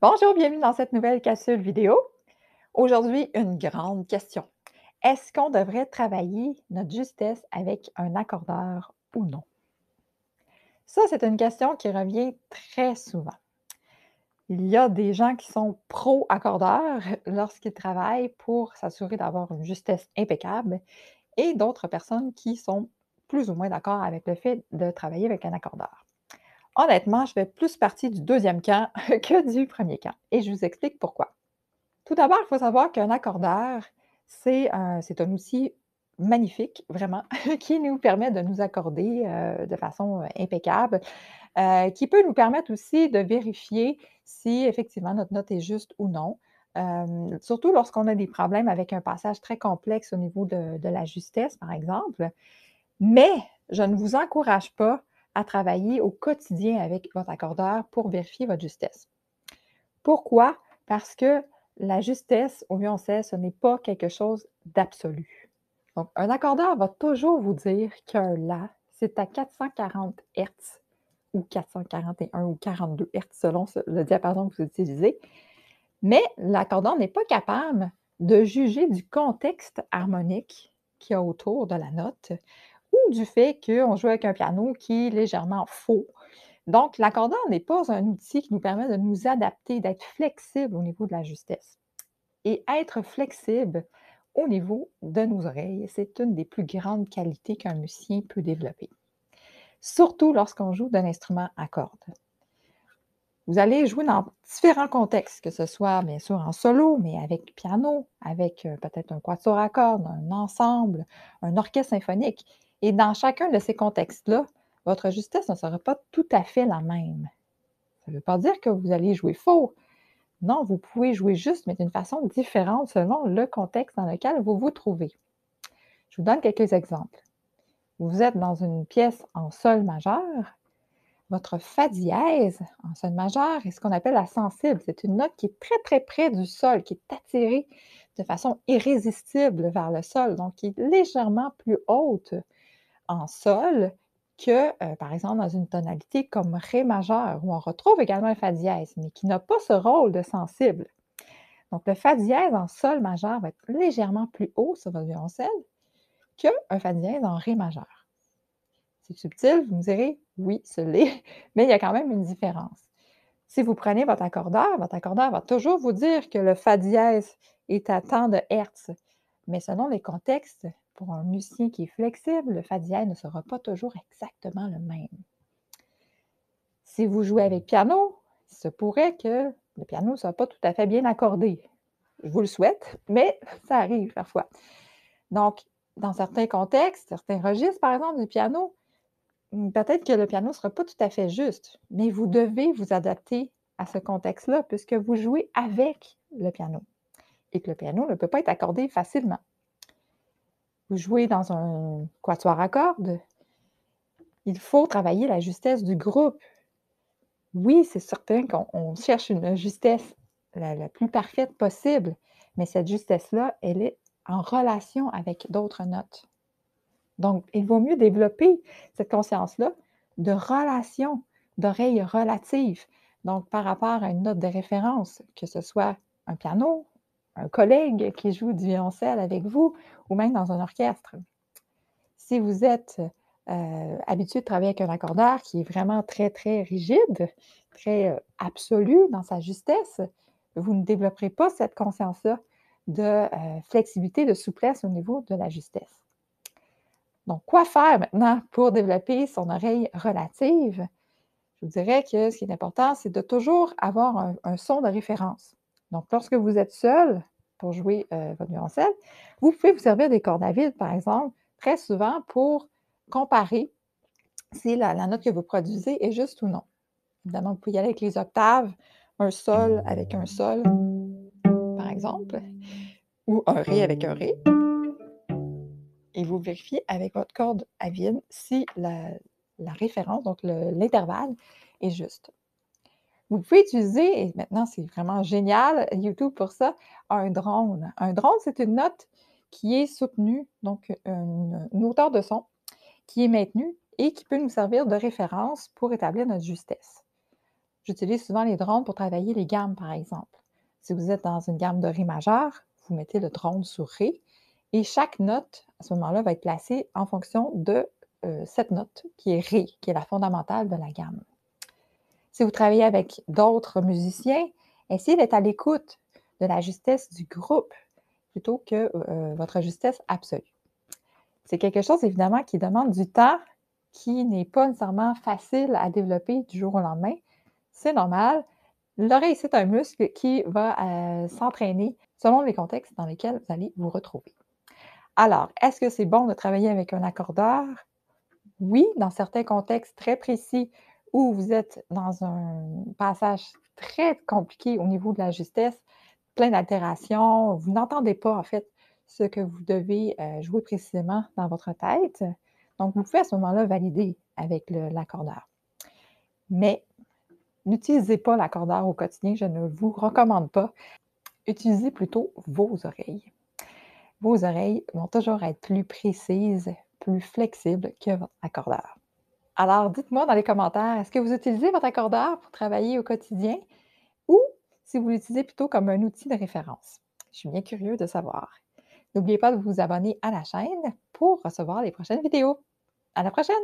Bonjour, bienvenue dans cette nouvelle capsule vidéo. Aujourd'hui, une grande question. Est-ce qu'on devrait travailler notre justesse avec un accordeur ou non? Ça, c'est une question qui revient très souvent. Il y a des gens qui sont pro-accordeurs lorsqu'ils travaillent pour s'assurer d'avoir une justesse impeccable et d'autres personnes qui sont plus ou moins d'accord avec le fait de travailler avec un accordeur honnêtement, je fais plus partie du deuxième camp que du premier camp. Et je vous explique pourquoi. Tout d'abord, il faut savoir qu'un accordeur, c'est un, outil magnifique, vraiment, qui nous permet de nous accorder euh, de façon euh, impeccable, euh, qui peut nous permettre aussi de vérifier si effectivement notre note est juste ou non. surtout lorsqu'on a des problèmes avec un passage très complexe au niveau de la justesse, par exemple. Mais je ne vous encourage pas à travailler au quotidien avec votre accordeur pour vérifier votre justesse. Pourquoi? Parce que la justesse, au mieux on sait, ce n'est pas quelque chose d'absolu. Donc, un accordeur va toujours vous dire qu'un La, c'est à 440 Hz ou 441 ou 42 Hz selon le diapason que vous utilisez. Mais l'accordeur n'est pas capable de juger du contexte harmonique qu'il y a autour de la note du fait qu'on joue avec un piano qui est légèrement faux. Donc, l'accordant n'est pas un outil qui nous permet de nous adapter, d'être flexible au niveau de la justesse. Et être flexible au niveau de nos oreilles, c'est une des plus grandes qualités qu'un musicien peut développer, surtout lorsqu'on joue d'un instrument à cordes. Vous allez jouer dans différents contextes, que ce soit bien sûr en solo, mais avec piano, avec euh, peut-être un quatuor à cordes, un ensemble, un orchestre symphonique. Et dans chacun de ces contextes-là, votre justesse ne sera pas tout à fait la même. Ça ne veut pas dire que vous allez jouer faux. Non, vous pouvez jouer juste, mais d'une façon différente selon le contexte dans lequel vous vous trouvez. Je vous donne quelques exemples. Vous êtes dans une pièce en sol majeur. Votre fa dièse en sol majeur est ce qu'on appelle la sensible. C'est une note qui est très, très près du sol, qui est attirée de façon irrésistible vers le sol, donc qui est légèrement plus haute en sol que, euh, par exemple, dans une tonalité comme Ré majeur, où on retrouve également un Fa dièse, mais qui n'a pas ce rôle de sensible. Donc, le Fa dièse en sol majeur va être légèrement plus haut sur votre violoncelle qu'un Fa dièse en Ré majeur. C'est subtil, vous me direz, oui, ce l'est, mais il y a quand même une différence. Si vous prenez votre accordeur, votre accordeur va toujours vous dire que le Fa dièse est à tant de Hertz, mais selon les contextes, pour un musicien qui est flexible, le fa ne sera pas toujours exactement le même. Si vous jouez avec piano, il se pourrait que le piano ne soit pas tout à fait bien accordé. Je vous le souhaite, mais ça arrive parfois. Donc, dans certains contextes, certains registres, par exemple, du piano, hmm, peut-être que le piano ne sera pas tout à fait juste, mais vous devez vous adapter à ce contexte-là puisque vous jouez avec le piano et que le piano ne peut pas être accordé facilement. Vous jouez dans un quatuor à cordes. Il faut travailler la justesse du groupe. Oui, c'est certain qu'on cherche une justesse la, plus parfaite possible, mais cette justesse-là, elle est en relation avec d'autres notes. Donc, il vaut mieux développer cette conscience-là de relation, d'oreille relative. Donc, par rapport à une note de référence, que ce soit un piano, collègue qui joue du violoncelle avec vous ou même dans un orchestre. Si vous êtes euh, habitué de travailler avec un accordeur qui est vraiment très, très rigide, très euh, absolu dans sa justesse, vous ne développerez pas cette conscience-là de euh, flexibilité, de souplesse au niveau de la justesse. Donc, quoi faire maintenant pour développer son oreille relative? Je vous dirais que ce qui est important, c'est de toujours avoir un son de référence. Donc, lorsque vous êtes seul pour jouer euh, votre violoncelle, vous pouvez vous servir des cordes à vide, par exemple, très souvent pour comparer si la, note que vous produisez est juste ou non. Évidemment, vous pouvez y aller avec les octaves, un sol avec un sol, par exemple, ou un ré avec un ré. Et vous vérifiez avec votre corde à vide si la référence, donc l'intervalle, est juste. Vous pouvez utiliser, et maintenant c'est vraiment génial, YouTube pour ça, un drone. Un drone, c'est une note qui est soutenue, donc une, hauteur de son qui est maintenue et qui peut nous servir de référence pour établir notre justesse. J'utilise souvent les drones pour travailler les gammes, par exemple. Si vous êtes dans une gamme de Ré majeur, vous mettez le drone sur Ré et chaque note, à ce moment-là, va être placée en fonction de euh, cette note qui est Ré, qui est la fondamentale de la gamme. Si vous travaillez avec d'autres musiciens, essayez d'être à l'écoute de la justesse du groupe plutôt que euh, euh, votre justesse absolue. C'est quelque chose, évidemment, qui demande du temps, qui n'est pas nécessairement facile à développer du jour au lendemain. C'est normal. L'oreille, c'est un muscle qui va euh, s'entraîner selon les contextes dans lesquels vous allez vous retrouver. Alors, est-ce que c'est bon de travailler avec un accordeur? Oui, dans certains contextes très précis, ou vous êtes dans un passage très compliqué au niveau de la justesse, plein d'altérations, vous n'entendez pas en fait ce que vous devez euh, jouer précisément dans votre tête. Donc, vous pouvez à ce moment-là valider avec l'accordeur. Mais n'utilisez pas l'accordeur au quotidien, je ne vous recommande pas. Utilisez plutôt vos oreilles. Vos oreilles vont toujours être plus précises, plus flexibles que votre accordeur. Alors, dites-moi dans les commentaires, est-ce que vous utilisez votre accordeur pour travailler au quotidien ou si vous l'utilisez plutôt comme un outil de référence? Je suis bien curieux de savoir. N'oubliez pas de vous abonner à la chaîne pour recevoir les prochaines vidéos. À la prochaine!